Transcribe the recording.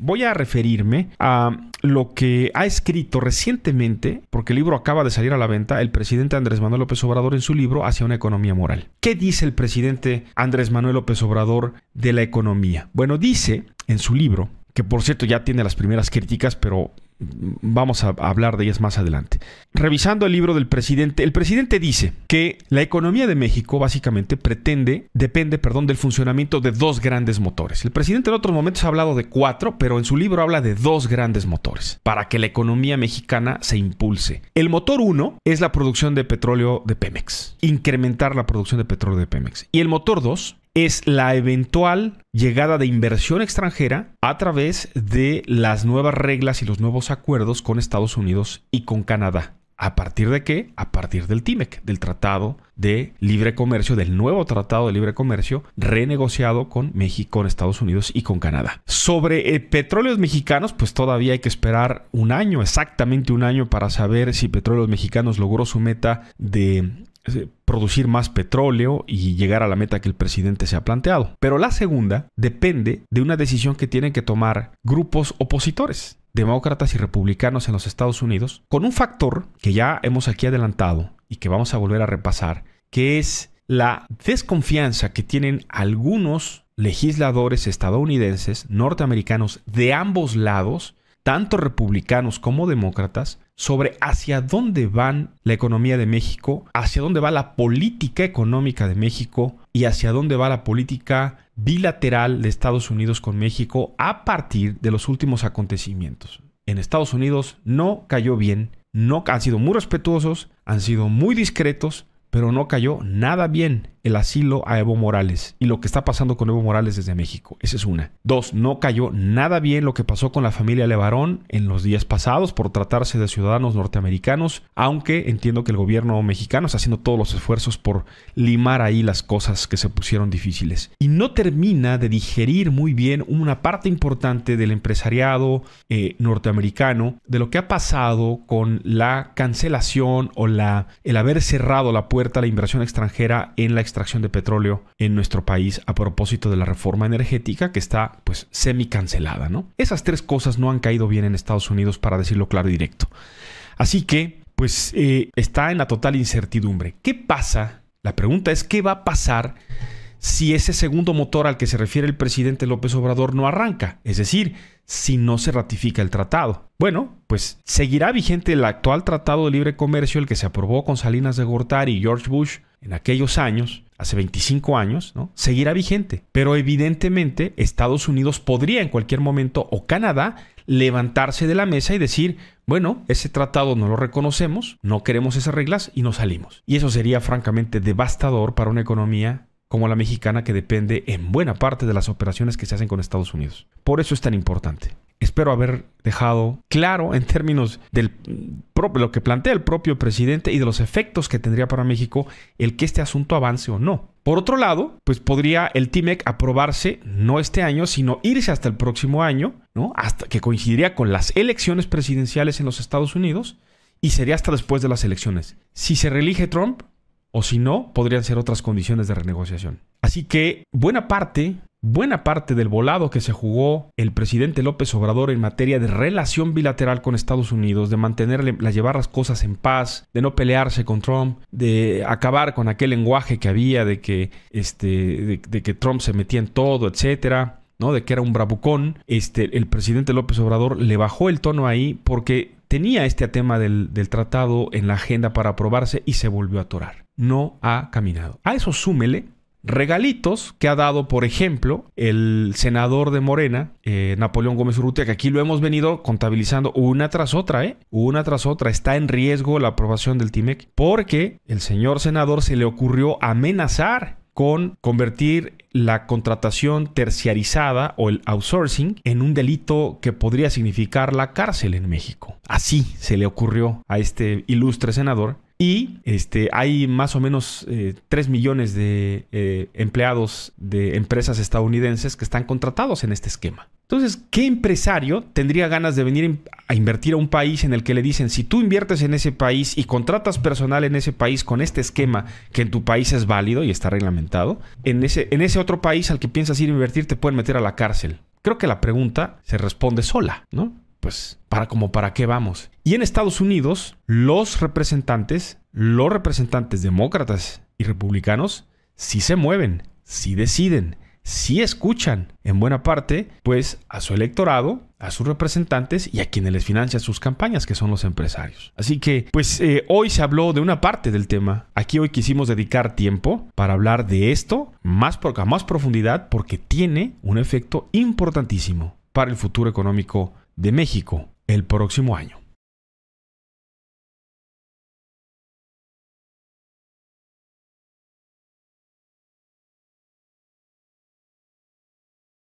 Voy a referirme a lo que ha escrito recientemente, porque el libro acaba de salir a la venta, el presidente Andrés Manuel López Obrador en su libro Hacia una economía moral. ¿Qué dice el presidente Andrés Manuel López Obrador de la economía? Bueno, dice en su libro, que por cierto ya tiene las primeras críticas, pero vamos a hablar de ellas más adelante. Revisando el libro del presidente, el presidente dice que la economía de México básicamente pretende, depende, perdón, del funcionamiento de dos grandes motores. El presidente en otros momentos ha hablado de cuatro, pero en su libro habla de dos grandes motores para que la economía mexicana se impulse. El motor uno es la producción de petróleo de Pemex, incrementar la producción de petróleo de Pemex. Y el motor dos es la eventual llegada de inversión extranjera a través de las nuevas reglas y los nuevos acuerdos con Estados Unidos y con Canadá. ¿A partir de qué? A partir del TIMEC, del Tratado de Libre Comercio, del nuevo Tratado de Libre Comercio, renegociado con México, Estados Unidos y con Canadá. Sobre eh, petróleos mexicanos, pues todavía hay que esperar un año, exactamente un año, para saber si petróleos mexicanos logró su meta de eh, producir más petróleo y llegar a la meta que el presidente se ha planteado. Pero la segunda depende de una decisión que tienen que tomar grupos opositores, demócratas y republicanos en los Estados Unidos, con un factor que ya hemos aquí adelantado y que vamos a volver a repasar, que es la desconfianza que tienen algunos legisladores estadounidenses, norteamericanos, de ambos lados, tanto republicanos como demócratas, sobre hacia dónde van la economía de México, hacia dónde va la política económica de México y hacia dónde va la política bilateral de Estados Unidos con México a partir de los últimos acontecimientos. En Estados Unidos no cayó bien, no han sido muy respetuosos, han sido muy discretos, pero no cayó nada bien el asilo a Evo Morales y lo que está pasando con Evo Morales desde México. Esa es una. Dos, no cayó nada bien lo que pasó con la familia Levarón en los días pasados por tratarse de ciudadanos norteamericanos, aunque entiendo que el gobierno mexicano está haciendo todos los esfuerzos por limar ahí las cosas que se pusieron difíciles. Y no termina de digerir muy bien una parte importante del empresariado eh, norteamericano de lo que ha pasado con la cancelación o la, el haber cerrado la puerta a la inversión extranjera en la extracción de petróleo en nuestro país a propósito de la reforma energética que está pues semi cancelada, ¿no? Esas tres cosas no han caído bien en Estados Unidos para decirlo claro y directo. Así que pues eh, está en la total incertidumbre. ¿Qué pasa? La pregunta es ¿qué va a pasar? si ese segundo motor al que se refiere el presidente López Obrador no arranca, es decir, si no se ratifica el tratado. Bueno, pues seguirá vigente el actual Tratado de Libre Comercio, el que se aprobó con Salinas de Gortari y George Bush en aquellos años, hace 25 años, ¿no? seguirá vigente. Pero evidentemente Estados Unidos podría en cualquier momento, o Canadá, levantarse de la mesa y decir, bueno, ese tratado no lo reconocemos, no queremos esas reglas y nos salimos. Y eso sería francamente devastador para una economía como la mexicana que depende en buena parte de las operaciones que se hacen con Estados Unidos. Por eso es tan importante espero haber dejado claro en términos de lo que plantea el propio presidente y de los efectos que tendría para México el que este asunto avance o no. Por otro lado, pues podría el TIMEC aprobarse no este año, sino irse hasta el próximo año, ¿no? Hasta que coincidiría con las elecciones presidenciales en los Estados Unidos y sería hasta después de las elecciones. Si se reelige Trump o si no, podrían ser otras condiciones de renegociación. Así que buena parte Buena parte del volado que se jugó el presidente López Obrador en materia de relación bilateral con Estados Unidos, de mantenerle, las llevar las cosas en paz, de no pelearse con Trump, de acabar con aquel lenguaje que había de que, este, de, que Trump se metía en todo, etcétera, ¿no? De que era un bravucón. Este, el presidente López Obrador le bajó el tono ahí porque tenía este tema del, del tratado en la agenda para aprobarse y se volvió a atorar. No ha caminado. A eso súmele regalitos que ha dado, por ejemplo, el senador de Morena, eh, Napoleón Gómez Urrutia, que aquí lo hemos venido contabilizando una tras otra, ¿eh? Una tras otra. Está en riesgo la aprobación del TIMEC porque el señor senador se le ocurrió amenazar con convertir la contratación terciarizada o el outsourcing en un delito que podría significar la cárcel en México. Así se le ocurrió a este ilustre senador y este, hay más o menos 3 eh, millones de eh, empleados de empresas estadounidenses que están contratados en este esquema. Entonces, ¿qué empresario tendría ganas de venir a invertir a un país en el que le dicen, si tú inviertes en ese país y contratas personal en ese país con este esquema que en tu país es válido y está reglamentado, en ese, en ese otro país al que piensas ir a invertir te pueden meter a la cárcel? Creo que la pregunta se responde sola, ¿no? Pues, para como para qué vamos. Y en Estados Unidos, los representantes, los representantes demócratas y republicanos, si se mueven, si deciden, si escuchan, en buena parte, pues, a su electorado, a sus representantes y a quienes les financian sus campañas, que son los empresarios. Así que, pues eh, hoy se habló de una parte del tema. Aquí hoy quisimos dedicar tiempo para hablar de esto más por, más profundidad porque tiene un efecto importantísimo para el futuro económico de México el próximo año.